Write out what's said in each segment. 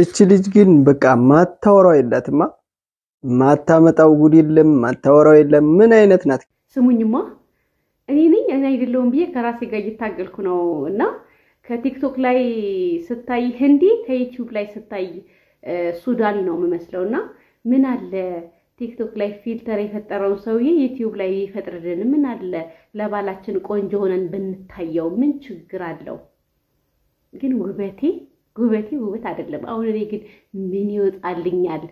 እች ልጅ ግን በቃ ማታወራው የላትማ። ማታመጣው ጉድ የለም፣ ማታወራው የለም። ምን አይነት ናት? ስሙኝማ እኔ ነኝ እኔ አይደለሁም ብዬ ከራሴ ጋር እየታገልኩ ነው። እና ከቲክቶክ ላይ ስታይ ህንዲ፣ ከዩቲዩብ ላይ ስታይ ሱዳን ነው የምመስለው። እና ምን አለ ቲክቶክ ላይ ፊልተር የፈጠረውን ሰውዬ ዩቲዩብ ላይ ይፈጥርልን። ምን አለ ለባላችን ቆንጆ ሆነን ብንታየው ምን ችግር አለው? ግን ውበቴ ውበቴ ውበት አይደለም። አሁን እኔ ግን ምን ይወጣልኛል?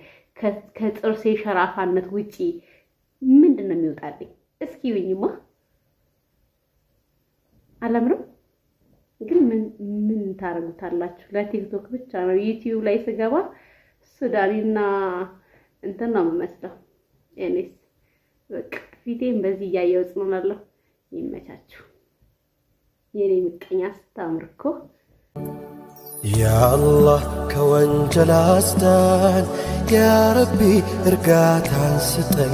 ከጥርሴ ሸራፋነት ውጪ ምንድን ነው የሚወጣልኝ? እስኪ ይሁኝማ አላምርም። ግን ምን ምን ታደርጉታላችሁ? ለቲክቶክ ብቻ ነው። ዩቲዩብ ላይ ስገባ ሱዳኒና እንትን ነው የምመስለው። እኔስ በቃ ፊቴን በዚህ እያየው ጽኖላለሁ። ይመቻችሁ የኔ ምቀኛ ስታምርኮ ያአላህ ከወንጀል አስዳን፣ ያረቢ እርጋታን ስጠን፣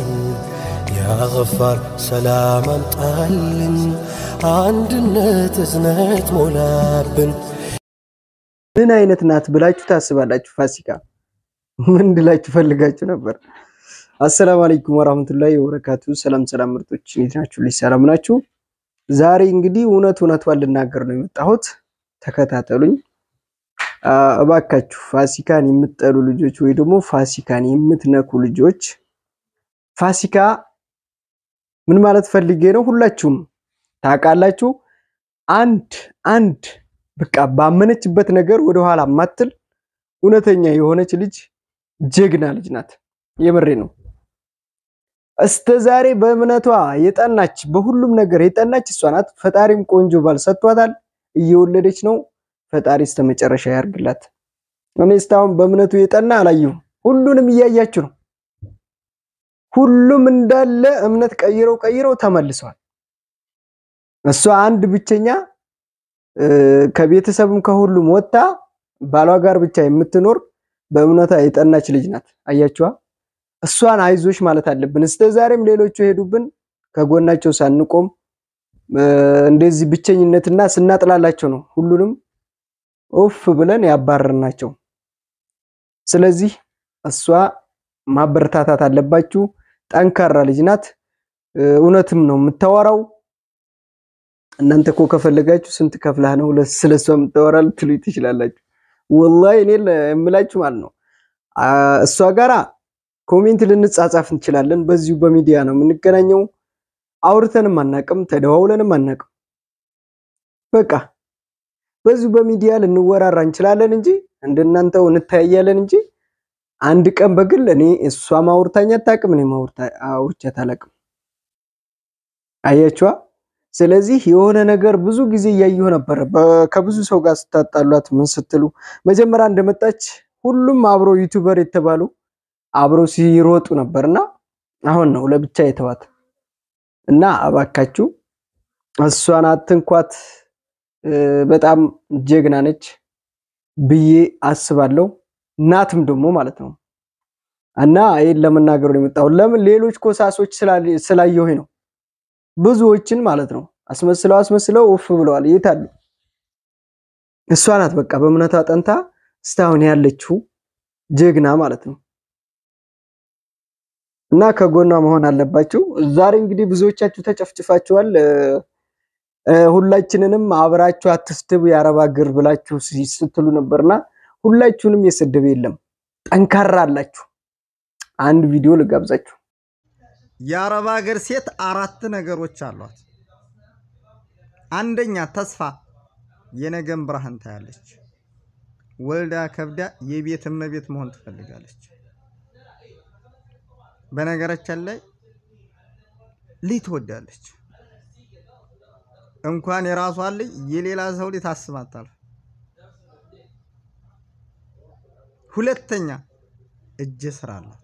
ያገፋር ሰላም አምጣልን፣ አንድነት እዝነት ሞላብን። ምን አይነት ናት ብላችሁ ታስባላችሁ? ፋሲካ ምን ብላችሁ ፈልጋችሁ ነበር? አሰላም አለይኩም ወራህመቱላሂ ወበረካቱ። ሰላም ሰላም፣ ምርጦች እንዴት ናችሁ? ሰላም ናችሁ? ዛሬ እንግዲህ እውነት እውነቷን ልናገር ነው የመጣሁት። ተከታተሉኝ። እባካችሁ ፋሲካን የምትጠሉ ልጆች ወይ ደግሞ ፋሲካን የምትነኩ ልጆች ፋሲካ ምን ማለት ፈልጌ ነው? ሁላችሁም ታውቃላችሁ። አንድ አንድ በቃ ባመነችበት ነገር ወደኋላ ማትል እውነተኛ የሆነች ልጅ ጀግና ልጅ ናት። የምሬ ነው። እስከ ዛሬ በእምነቷ የጠናች በሁሉም ነገር የጠናች እሷ ናት። ፈጣሪም ቆንጆ ባል ሰጥቷታል። እየወለደች ነው። ፈጣሪ እስከ መጨረሻ ያርግላት። እኔ እስካሁን በእምነቱ የጠና አላየሁም። ሁሉንም እያያችሁ ነው። ሁሉም እንዳለ እምነት ቀይረው ቀይረው ተመልሰዋል። እሷ አንድ ብቸኛ ከቤተሰብም ከሁሉም ወጥታ ባሏ ጋር ብቻ የምትኖር በእምነቷ የጠናች ልጅ ናት። አያችዋ። እሷን አይዞሽ ማለት አለብን። እስከ ዛሬም ሌሎቹ ሄዱብን ከጎናቸው ሳንቆም እንደዚህ ብቸኝነትና ስናጥላላቸው ነው ሁሉንም ኡፍ ብለን ያባረርናቸው። ስለዚህ እሷ ማበረታታት አለባችሁ። ጠንካራ ልጅ ናት። እውነትም ነው የምታወራው። እናንተ እኮ ከፈለጋችሁ ስንት ከፍላህ ነው ስለሷ የምታወራ ልትሉኝ ትችላላችሁ። ወላሂ እኔ የምላችሁ ማለት ነው እሷ ጋራ ኮሜንት ልንጻጻፍ እንችላለን። በዚሁ በሚዲያ ነው የምንገናኘው። አውርተንም አናቅም፣ ተደዋውለንም አናቅም። በቃ በዚሁ በሚዲያ ልንወራራ እንችላለን እንጂ እንደናንተው እንታያያለን እንጂ አንድ ቀን በግል እኔ እሷ ማውርታኝ አታውቅም፣ እኔ አውርቻት አላውቅም። አያችዋ። ስለዚህ የሆነ ነገር ብዙ ጊዜ እያየሁ ነበረ። ከብዙ ሰው ጋር ስታጣሏት ምን ስትሉ መጀመሪያ እንደመጣች ሁሉም አብሮ ዩቱበር የተባሉ አብሮ ሲሮጡ ነበርና አሁን ነው ለብቻ የተዋት እና እባካችሁ እሷን አትንኳት። በጣም ጀግና ነች ብዬ አስባለሁ። ናትም ደግሞ ማለት ነው እና ይህን ለመናገሩ ነው የመጣሁት። ለምን ሌሎች ኮሳሶች ስላየሁ ነው። ብዙዎችን ማለት ነው አስመስለው አስመስለው ውፍ ብለዋል። የት አሉ? እሷ ናት በቃ በእምነቷ ጠንታ እስካሁን ያለችው ጀግና ማለት ነው እና ከጎኗ መሆን አለባችሁ። ዛሬ እንግዲህ ብዙዎቻችሁ ተጨፍጭፋችኋል። ሁላችንንም አብራችሁ አትስድብ የአረባ ግር ብላችሁ ስትሉ ነበርና ሁላችሁንም የስደብ የለም። ጠንካራ አላችሁ። አንድ ቪዲዮ ልጋብዛችሁ። የአረባ ሀገር ሴት አራት ነገሮች አሏት። አንደኛ ተስፋ፣ የነገን ብርሃን ታያለች። ወልዳ ከብዳ የቤት እመቤት መሆን ትፈልጋለች። በነገራችን ላይ ልጅ ትወዳለች። እንኳን የራሷን ልጅ የሌላ ሰው ልጅ ታስባታል። ሁለተኛ እጅ ስራ አላት።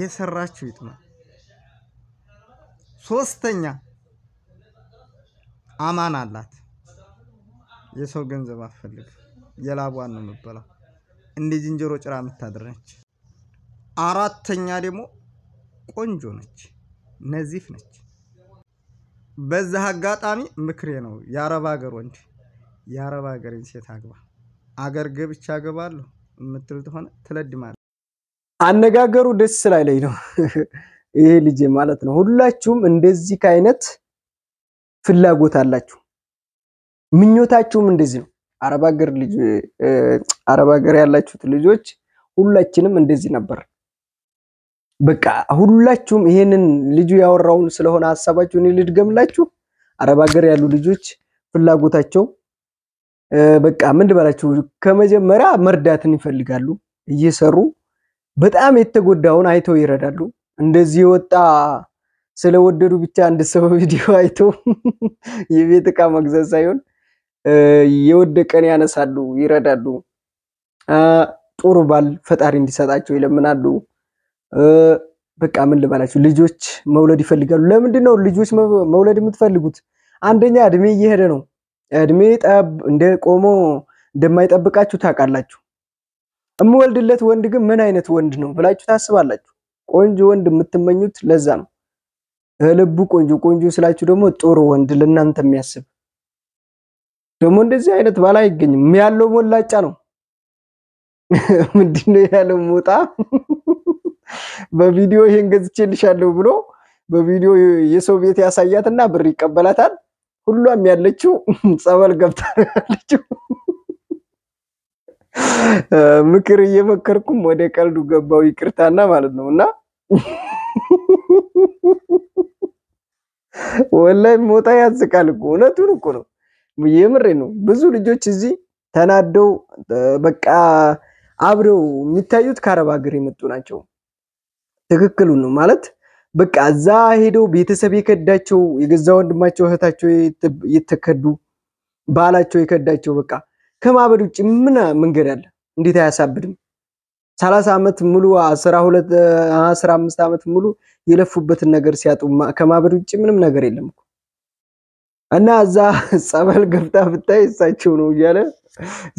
የሰራችው ይጥማ። ሶስተኛ አማን አላት። የሰው ገንዘብ አፈልግ የላቧን ነው የምትበላው። እንደ ዝንጀሮ ጭራ የምታድር ነች። አራተኛ ደግሞ ቆንጆ ነች፣ ነዚፍ ነች። በዛህ አጋጣሚ ምክሬ ነው የአረብ ሀገር ወንድ የአረብ ሀገርን ሴት አግባ። አገር ገብቼ አገባለሁ የምትል ተሆነ ትለድማለህ። አነጋገሩ ደስ ስላለኝ ነው ይሄ ልጅ ማለት ነው። ሁላችሁም እንደዚህ ከአይነት ፍላጎት አላችሁ፣ ምኞታችሁም እንደዚህ ነው። አረብ ሀገር ልጅ አረብ ሀገር ያላችሁት ልጆች ሁላችንም እንደዚህ ነበር። በቃ ሁላችሁም ይሄንን ልጁ ያወራውን ስለሆነ ሀሳባችሁ እኔ ልድገምላችሁ። አረብ ሀገር ያሉ ልጆች ፍላጎታቸው በቃ ምን ልበላችሁ፣ ከመጀመሪያ መርዳትን ይፈልጋሉ። እየሰሩ በጣም የተጎዳውን አይተው ይረዳሉ። እንደዚህ የወጣ ስለወደዱ ብቻ አንድ ሰው ቪዲዮ አይተው የቤት ዕቃ መግዛት ሳይሆን የወደቀን ያነሳሉ፣ ይረዳሉ። ጥሩ ባል ፈጣሪ እንዲሰጣቸው ይለምናሉ። በቃ ምን ልበላችሁ፣ ልጆች መውለድ ይፈልጋሉ። ለምንድን ነው ልጆች መውለድ የምትፈልጉት? አንደኛ እድሜ እየሄደ ነው። እድሜ ጠብ እንደ ቆሞ እንደማይጠብቃችሁ ታውቃላችሁ። እምወልድለት ወንድ ግን ምን አይነት ወንድ ነው ብላችሁ ታስባላችሁ? ቆንጆ ወንድ የምትመኙት ለዛ ነው። ልቡ ቆንጆ ቆንጆ ስላችሁ ደግሞ ጥሩ ወንድ ለእናንተ የሚያስብ ደግሞ እንደዚህ አይነት ባላ አይገኝም። ያለው ሞላጫ ነው። ምንድነው ያለው ሞጣ በቪዲዮ ይሄን ገዝቼልሻለሁ ብሎ በቪዲዮ የሰው ቤት ያሳያትና ብር ይቀበላታል። ሁሏም ያለችው ጸበል ገብታ ያለችው ምክር እየመከርኩም ወደ ቀልዱ ገባው ይቅርታና ማለት ነው። እና ወላይ ሞታ ያዝቃል እኮ እውነቱን እኮ ነው። የምሬ ነው። ብዙ ልጆች እዚህ ተናደው በቃ አብረው የሚታዩት ከአረብ ሀገር የመጡ ናቸው። ትክክሉ ነው ማለት በቃ እዛ ሄደው ቤተሰብ የከዳቸው የገዛ ወንድማቸው እህታቸው የተከዱ ባላቸው የከዳቸው በቃ ከማበድ ውጭ ምን መንገድ አለ? እንዴት አያሳብድም? ሰላሳ ዓመት ሙሉ አስራ ሁለት አስራ አምስት ዓመት ሙሉ የለፉበትን ነገር ሲያጡ ከማበድ ውጭ ምንም ነገር የለም እኮ እና እዛ ጸበል ገብታ ብታይ እሳቸው ነው እያለ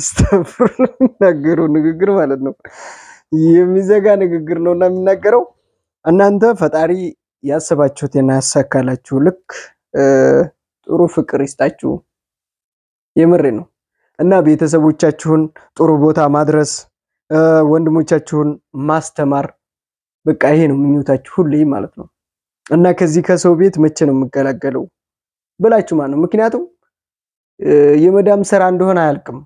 ስተፍር የሚናገረው ንግግር ማለት ነው የሚዘጋ ንግግር ነው እና የሚናገረው እናንተ ፈጣሪ ያሰባችሁትን ያሳካላችሁ። ልክ ጥሩ ፍቅር ይስጣችሁ። የምሬ ነው እና ቤተሰቦቻችሁን ጥሩ ቦታ ማድረስ፣ ወንድሞቻችሁን ማስተማር፣ በቃ ይሄ ነው ምኞታችሁ ሁሌ ማለት ነው እና ከዚህ ከሰው ቤት መቼ ነው የምገላገለው ብላችሁ ማለት ነው። ምክንያቱም የመዳም ስራ እንደሆነ አያልቅም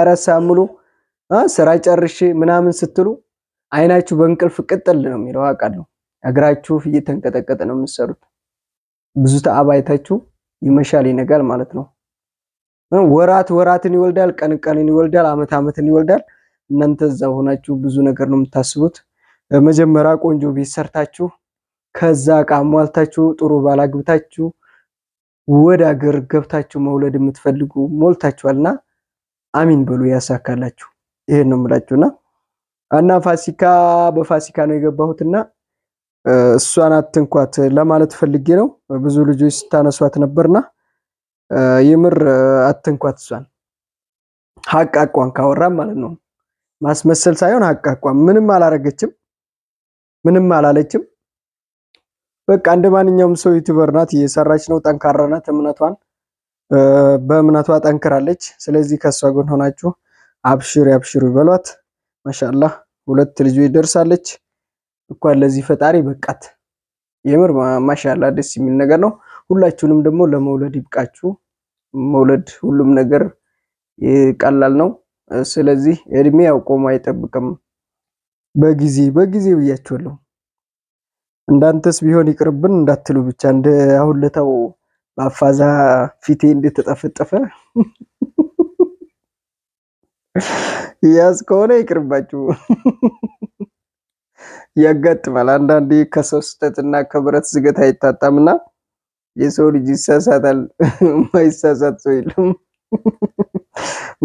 አራት ሰዓት ሙሉ ስራ ጨርሼ ምናምን ስትሉ አይናችሁ በእንቅልፍ ቅጥል ነው የሚለው አውቃለሁ። እግራችሁ እየተንቀጠቀጠ ነው የምትሰሩት። ብዙ ተአብ አይታችሁ ይመሻል ይነጋል ማለት ነው። ወራት ወራትን ይወልዳል፣ ቀን ቀንን ይወልዳል፣ አመት አመትን ይወልዳል። እናንተ እዛ ሆናችሁ ብዙ ነገር ነው የምታስቡት። መጀመሪያ ቆንጆ ቤት ሰርታችሁ ከዛ እቃ ሟልታችሁ ጥሩ ባላግብታችሁ ወደ አገር ገብታችሁ መውለድ የምትፈልጉ ሞልታችኋልና አሚን በሉ ያሳካላችሁ። ይሄን ነው የምላችሁና እና ፋሲካ በፋሲካ ነው የገባሁት እና እሷን አትንኳት ለማለት ፈልጌ ነው። ብዙ ልጆች ስታነሷት ነበርና የምር አትንኳት እሷን። ሀቅ አቋን ካወራም ማለት ነው ማስመሰል ሳይሆን ሀቅ አቋም ምንም አላረገችም፣ ምንም አላለችም። በቃ እንደ ማንኛውም ሰው ዩቲዩበር ናት፣ እየሰራች ነው፣ ጠንካራ ናት። እምነቷን በእምነቷ ጠንክራለች። ስለዚህ ከእሷ ጎን ሆናችሁ አብሽሪ አብሽሩ ይበሏት። ማሻላ ሁለት ልጅ ይደርሳለች። እንኳን ለዚህ ፈጣሪ በቃት። የምር ማሻላ ደስ የሚል ነገር ነው። ሁላችሁንም ደግሞ ለመውለድ ይብቃችሁ። መውለድ ሁሉም ነገር ቀላል ነው። ስለዚህ እድሜ ያው ቆሞ አይጠብቅም። በጊዜ በጊዜ ብያችኋለሁ። እንዳንተስ ቢሆን ይቅርብን እንዳትሉ ብቻ እንደ ለታው በአፋዛ ፊቴ እንደተጠፈጠፈ ያዝ ከሆነ ይቅርባችሁ፣ ያጋጥማል። አንዳንዴ ከሰው እና ከብረት ዝገት እና የሰው ልጅ ይሳሳታል። ማይሳሳት ሰው የለም።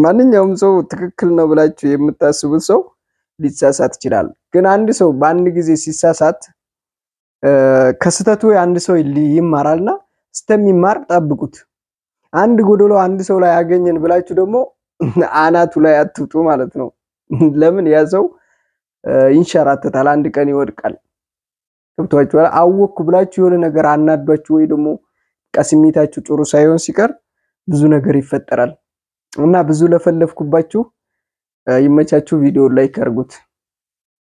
ማንኛውም ሰው ትክክል ነው ብላችሁ የምታስቡት ሰው ሊሳሳት ይችላል። ግን አንድ ሰው በአንድ ጊዜ ሲሳሳት ከስህተቱ አንድ ሰው ይማራልና ስተሚማር ጠብቁት። አንድ ጎደሎ አንድ ሰው ላይ ያገኘን ብላችሁ ደግሞ አናቱ ላይ አትውጡ ማለት ነው። ለምን ያዘው ሰው ይንሸራተታል፣ አንድ ቀን ይወድቃል። ገብቷችኋል? አወኩ ብላችሁ የሆነ ነገር አናዷችሁ ወይ ደግሞ ስሜታችሁ ጥሩ ሳይሆን ሲቀር ብዙ ነገር ይፈጠራል እና ብዙ ለፈለፍኩባችሁ ይመቻችሁ። ቪዲዮ ላይክ አድርጉት።